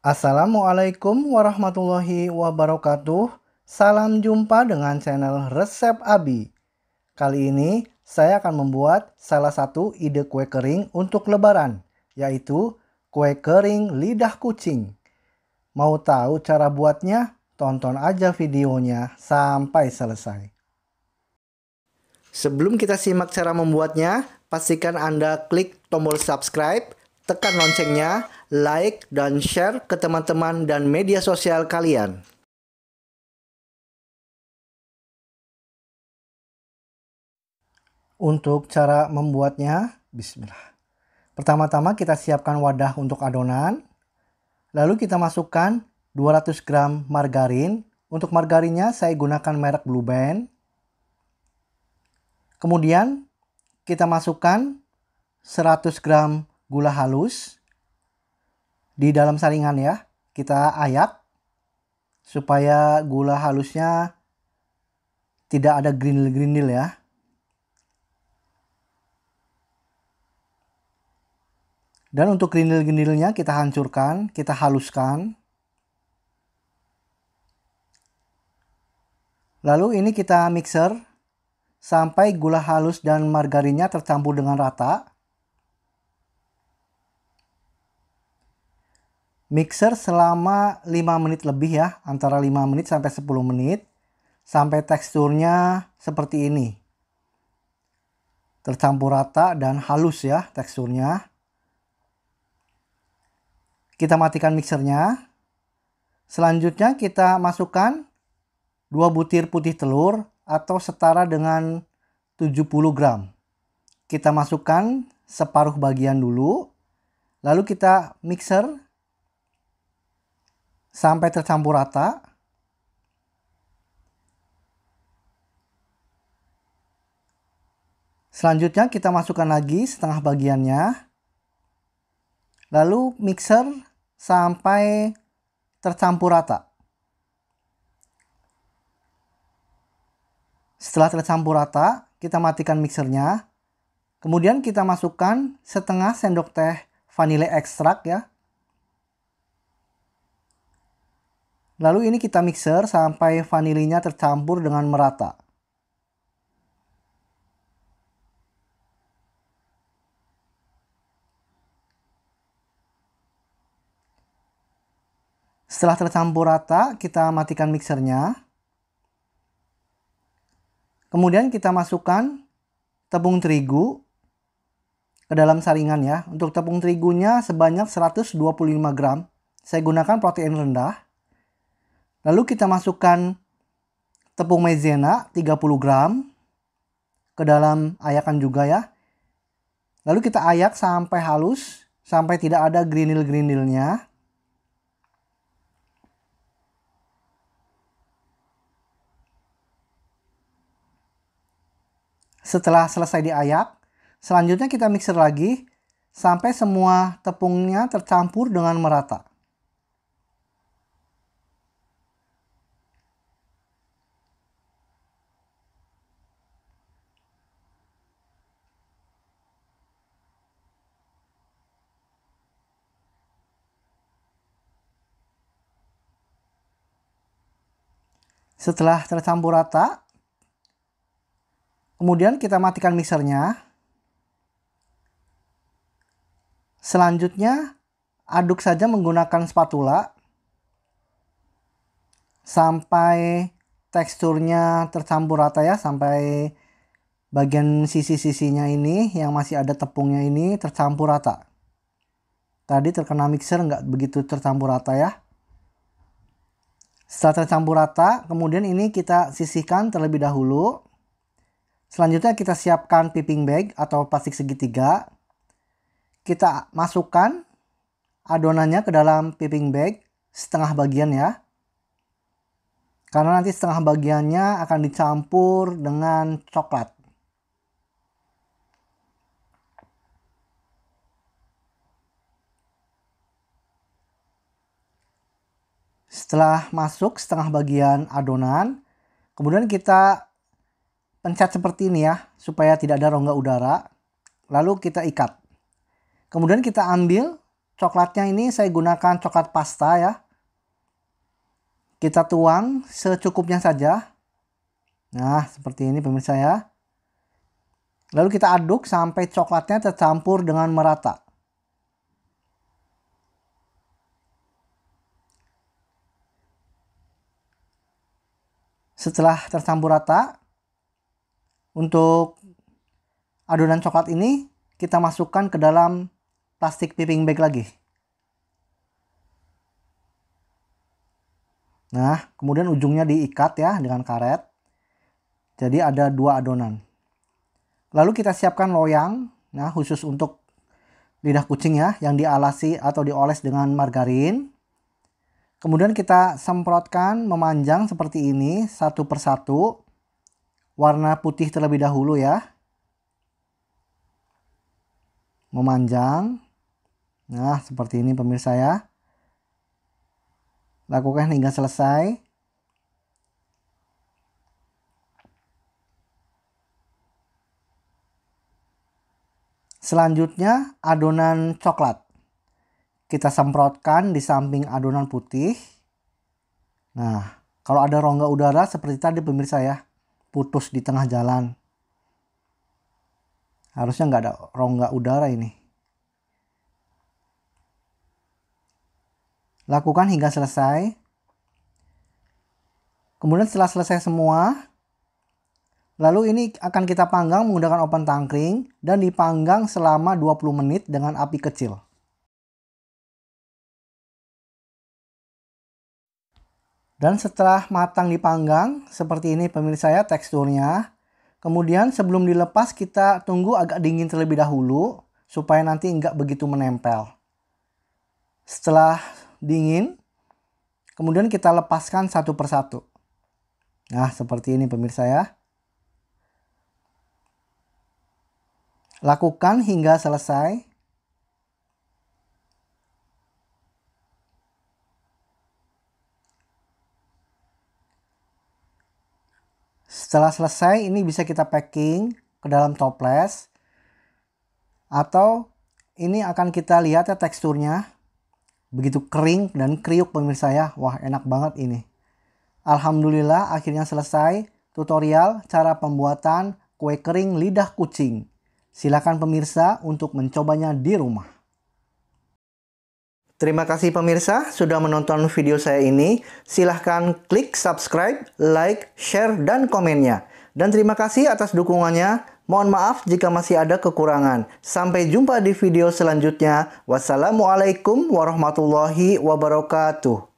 Assalamualaikum warahmatullahi wabarakatuh. Salam jumpa dengan channel Resep Abi. Kali ini saya akan membuat salah satu ide kue kering untuk lebaran, yaitu kue kering lidah kucing. Mau tahu cara buatnya? Tonton aja videonya sampai selesai. Sebelum kita simak cara membuatnya, pastikan Anda klik tombol subscribe, tekan loncengnya, like, dan share ke teman-teman dan media sosial kalian. Untuk cara membuatnya, bismillah. Pertama-tama kita siapkan wadah untuk adonan. Lalu kita masukkan 200 gram margarin. Untuk margarinnya saya gunakan merek Blue Band. Kemudian kita masukkan 100 gram gula halus di dalam saringan ya. Kita ayak supaya gula halusnya tidak ada grindil-grindil ya. Dan untuk grindil-grindilnya kita hancurkan, kita haluskan. Lalu ini kita mixer sampai gula halus dan margarinnya tercampur dengan rata. mixer selama 5 menit lebih ya, antara 5 menit sampai 10 menit sampai teksturnya seperti ini. Tercampur rata dan halus ya teksturnya. Kita matikan mixernya. Selanjutnya kita masukkan 2 butir putih telur atau setara dengan 70 gram. Kita masukkan separuh bagian dulu. Lalu kita mixer sampai tercampur rata. Selanjutnya kita masukkan lagi setengah bagiannya. Lalu mixer sampai tercampur rata. Setelah tercampur rata, kita matikan mixernya. Kemudian kita masukkan setengah sendok teh vanili ekstrak ya Lalu ini kita mixer sampai vanilinya tercampur dengan merata. Setelah tercampur rata, kita matikan mixernya. Kemudian kita masukkan tepung terigu ke dalam saringan ya. Untuk tepung terigunya sebanyak 125 gram. Saya gunakan protein rendah. Lalu kita masukkan tepung maizena 30 gram ke dalam ayakan juga ya. Lalu kita ayak sampai halus, sampai tidak ada grindil-grindilnya. Setelah selesai diayak, selanjutnya kita mixer lagi sampai semua tepungnya tercampur dengan merata. Setelah tercampur rata, kemudian kita matikan mixernya. Selanjutnya, aduk saja menggunakan spatula sampai teksturnya tercampur rata ya, sampai bagian sisi-sisinya ini yang masih ada tepungnya ini tercampur rata. Tadi terkena mixer nggak begitu tercampur rata ya. Setelah tercampur rata, kemudian ini kita sisihkan terlebih dahulu. Selanjutnya kita siapkan piping bag atau plastik segitiga. Kita masukkan adonannya ke dalam piping bag setengah bagian ya. Karena nanti setengah bagiannya akan dicampur dengan coklat. Setelah masuk setengah bagian adonan, kemudian kita pencet seperti ini ya, supaya tidak ada rongga udara. Lalu kita ikat. Kemudian kita ambil coklatnya ini saya gunakan coklat pasta ya. Kita tuang secukupnya saja. Nah, seperti ini pemirsa ya. Lalu kita aduk sampai coklatnya tercampur dengan merata. Setelah tercampur rata, untuk adonan coklat ini kita masukkan ke dalam plastik piping bag lagi. Nah, kemudian ujungnya diikat ya dengan karet. Jadi ada dua adonan. Lalu kita siapkan loyang, nah khusus untuk lidah kucing ya, yang dialasi atau dioles dengan margarin. Kemudian kita semprotkan memanjang seperti ini satu persatu warna putih terlebih dahulu ya. Memanjang. Nah, seperti ini pemirsa ya. Lakukan hingga selesai. Selanjutnya adonan coklat kita semprotkan di samping adonan putih. Nah, kalau ada rongga udara seperti tadi pemirsa ya, putus di tengah jalan. Harusnya nggak ada rongga udara ini. Lakukan hingga selesai. Kemudian setelah selesai semua, lalu ini akan kita panggang menggunakan oven tangkring dan dipanggang selama 20 menit dengan api kecil. Dan setelah matang dipanggang, seperti ini pemirsa ya teksturnya. Kemudian sebelum dilepas kita tunggu agak dingin terlebih dahulu supaya nanti nggak begitu menempel. Setelah dingin, kemudian kita lepaskan satu persatu. Nah seperti ini pemirsa ya. Lakukan hingga selesai. Setelah selesai ini bisa kita packing ke dalam toples atau ini akan kita lihat ya teksturnya begitu kering dan kriuk pemirsa ya wah enak banget ini Alhamdulillah akhirnya selesai tutorial cara pembuatan kue kering lidah kucing silakan pemirsa untuk mencobanya di rumah Terima kasih pemirsa sudah menonton video saya ini. Silahkan klik subscribe, like, share, dan komennya. Dan terima kasih atas dukungannya. Mohon maaf jika masih ada kekurangan. Sampai jumpa di video selanjutnya. Wassalamualaikum warahmatullahi wabarakatuh.